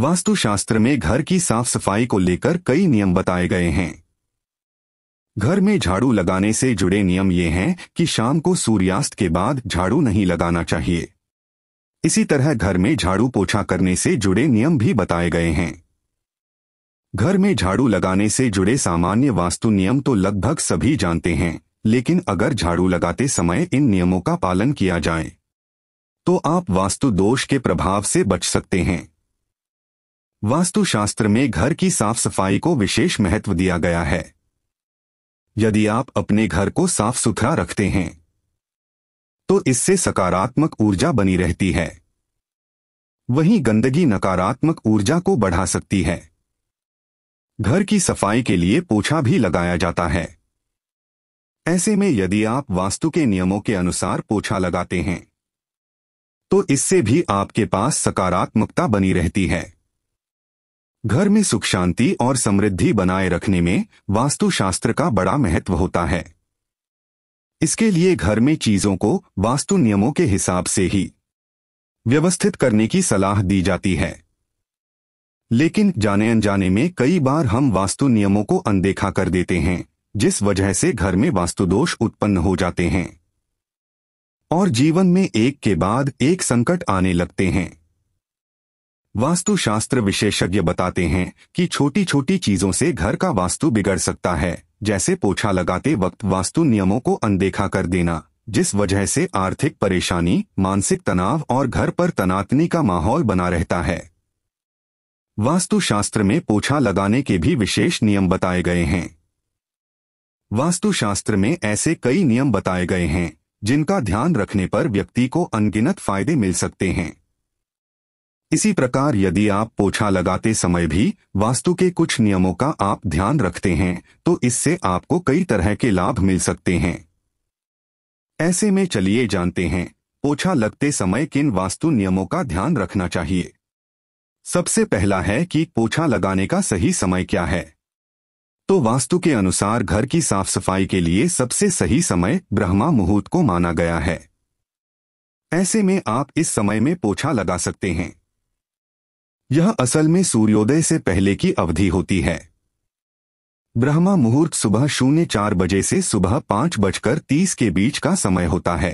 वास्तुशास्त्र में घर की साफ सफाई को लेकर कई नियम बताए गए हैं घर में झाड़ू लगाने से जुड़े नियम ये हैं कि शाम को सूर्यास्त के बाद झाड़ू नहीं लगाना चाहिए इसी तरह घर में झाड़ू पोछा करने से जुड़े नियम भी बताए गए हैं घर में झाड़ू लगाने से जुड़े सामान्य वास्तु नियम तो लगभग सभी जानते हैं लेकिन अगर झाड़ू लगाते समय इन नियमों का पालन किया जाए तो आप वास्तु दोष के प्रभाव से बच सकते हैं वास्तुशास्त्र में घर की साफ सफाई को विशेष महत्व दिया गया है यदि आप अपने घर को साफ सुथरा रखते हैं तो इससे सकारात्मक ऊर्जा बनी रहती है वहीं गंदगी नकारात्मक ऊर्जा को बढ़ा सकती है घर की सफाई के लिए पोछा भी लगाया जाता है ऐसे में यदि आप वास्तु के नियमों के अनुसार पोछा लगाते हैं तो इससे भी आपके पास सकारात्मकता बनी रहती है घर में सुख शांति और समृद्धि बनाए रखने में वास्तुशास्त्र का बड़ा महत्व होता है इसके लिए घर में चीजों को वास्तु नियमों के हिसाब से ही व्यवस्थित करने की सलाह दी जाती है लेकिन जाने अनजाने में कई बार हम वास्तु नियमों को अनदेखा कर देते हैं जिस वजह से घर में वास्तुदोष उत्पन्न हो जाते हैं और जीवन में एक के बाद एक संकट आने लगते हैं वास्तुशास्त्र विशेषज्ञ बताते हैं कि छोटी छोटी चीजों से घर का वास्तु बिगड़ सकता है जैसे पोछा लगाते वक्त वास्तु नियमों को अनदेखा कर देना जिस वजह से आर्थिक परेशानी मानसिक तनाव और घर पर तनातनी का माहौल बना रहता है वास्तुशास्त्र में पोछा लगाने के भी विशेष नियम बताए गए हैं वास्तुशास्त्र में ऐसे कई नियम बताए गए हैं जिनका ध्यान रखने पर व्यक्ति को अनगिनत फायदे मिल सकते हैं इसी प्रकार यदि आप पोछा लगाते समय भी वास्तु के कुछ नियमों का आप ध्यान रखते हैं तो इससे आपको कई तरह के लाभ मिल सकते हैं ऐसे में चलिए जानते हैं पोछा लगते समय किन वास्तु नियमों का ध्यान रखना चाहिए सबसे पहला है कि पोछा लगाने का सही समय क्या है तो वास्तु के अनुसार घर की साफ सफाई के लिए सबसे सही समय ब्रह्मा मुहूर्त को माना गया है ऐसे में आप इस समय में पोछा लगा सकते हैं यह असल में सूर्योदय से पहले की अवधि होती है ब्रह्मा मुहूर्त सुबह शून्य चार बजे से सुबह पांच बजकर तीस के बीच का समय होता है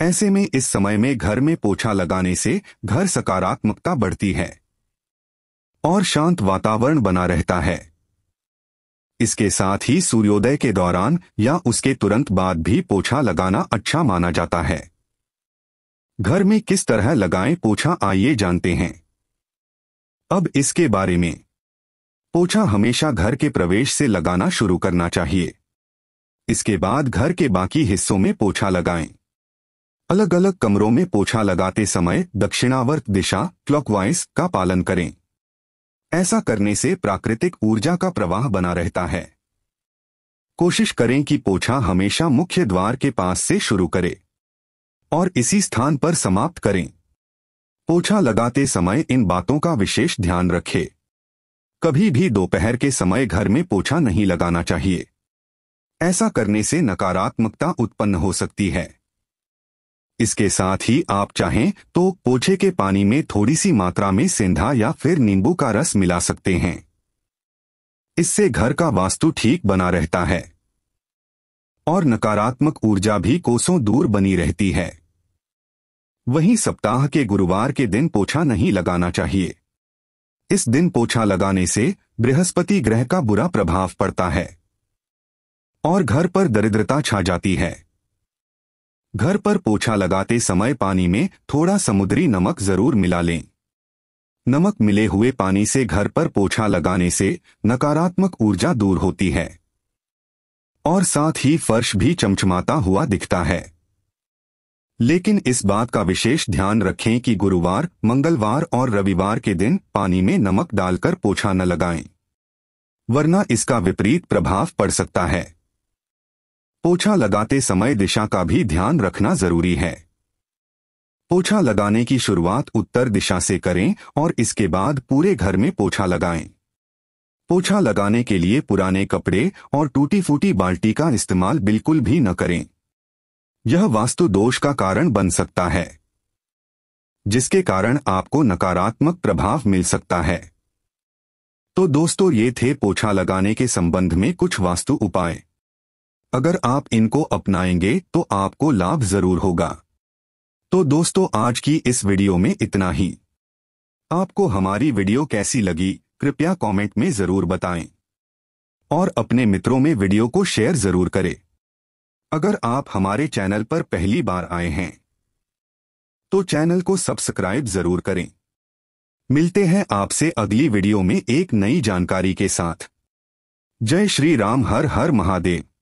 ऐसे में इस समय में घर में पोछा लगाने से घर सकारात्मकता बढ़ती है और शांत वातावरण बना रहता है इसके साथ ही सूर्योदय के दौरान या उसके तुरंत बाद भी पोछा लगाना अच्छा माना जाता है घर में किस तरह लगाएं पोछा आइए जानते हैं अब इसके बारे में पोछा हमेशा घर के प्रवेश से लगाना शुरू करना चाहिए इसके बाद घर के बाकी हिस्सों में पोछा लगाएं। अलग अलग कमरों में पोछा लगाते समय दक्षिणावर्त दिशा क्लॉकवाइज का पालन करें ऐसा करने से प्राकृतिक ऊर्जा का प्रवाह बना रहता है कोशिश करें कि पोछा हमेशा मुख्य द्वार के पास से शुरू करें और इसी स्थान पर समाप्त करें पोछा लगाते समय इन बातों का विशेष ध्यान रखें कभी भी दोपहर के समय घर में पोछा नहीं लगाना चाहिए ऐसा करने से नकारात्मकता उत्पन्न हो सकती है इसके साथ ही आप चाहें तो पोछे के पानी में थोड़ी सी मात्रा में सेंधा या फिर नींबू का रस मिला सकते हैं इससे घर का वास्तु ठीक बना रहता है और नकारात्मक ऊर्जा भी कोसों दूर बनी रहती है वहीं सप्ताह के गुरुवार के दिन पोछा नहीं लगाना चाहिए इस दिन पोछा लगाने से बृहस्पति ग्रह का बुरा प्रभाव पड़ता है और घर पर दरिद्रता छा जाती है घर पर पोछा लगाते समय पानी में थोड़ा समुद्री नमक जरूर मिला लें नमक मिले हुए पानी से घर पर पोछा लगाने से नकारात्मक ऊर्जा दूर होती है और साथ ही फर्श भी चमचमाता हुआ दिखता है लेकिन इस बात का विशेष ध्यान रखें कि गुरुवार मंगलवार और रविवार के दिन पानी में नमक डालकर पोछा न लगाएं, वरना इसका विपरीत प्रभाव पड़ सकता है पोछा लगाते समय दिशा का भी ध्यान रखना जरूरी है पोछा लगाने की शुरुआत उत्तर दिशा से करें और इसके बाद पूरे घर में पोछा लगाएं। पोछा लगाने के लिए पुराने कपड़े और टूटी फूटी बाल्टी का इस्तेमाल बिल्कुल भी न करें यह वास्तु दोष का कारण बन सकता है जिसके कारण आपको नकारात्मक प्रभाव मिल सकता है तो दोस्तों ये थे पोछा लगाने के संबंध में कुछ वास्तु उपाय अगर आप इनको अपनाएंगे तो आपको लाभ जरूर होगा तो दोस्तों आज की इस वीडियो में इतना ही आपको हमारी वीडियो कैसी लगी कृपया कमेंट में जरूर बताएं और अपने मित्रों में वीडियो को शेयर जरूर करें अगर आप हमारे चैनल पर पहली बार आए हैं तो चैनल को सब्सक्राइब जरूर करें मिलते हैं आपसे अगली वीडियो में एक नई जानकारी के साथ जय श्री राम हर हर महादेव